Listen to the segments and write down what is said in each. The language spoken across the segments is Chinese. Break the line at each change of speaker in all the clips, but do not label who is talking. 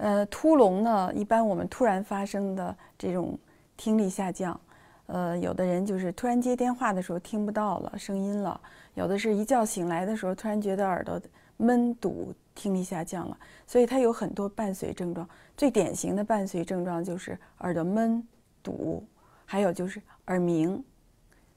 呃，突聋
呢，一般我们突然发生的这种听力下降，呃，有的人就是突然接电话的时候听不到了声音了，有的是一觉醒来的时候突然觉得耳朵闷堵，听力下降了，所以它有很多伴随症状。最典型的伴随症状就是耳朵闷堵，还有就是耳鸣，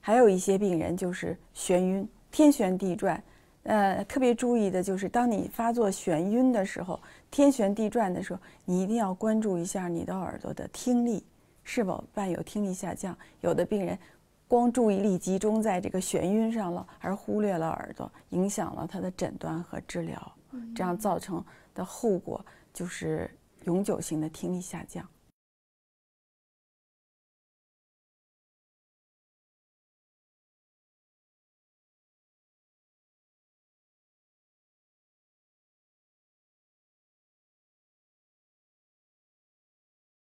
还有一些病人就是眩晕，天旋地转。呃，特别注意的就是，当你发作眩晕的时候，天旋地转的时候，你一定要关注一下你的耳朵的听力是否伴有听力下降。有的病人光注意力集中在这个眩晕上了，而忽略了耳朵，影响了他的诊断和治疗，这样造成的后果就是永久性
的
听力下降。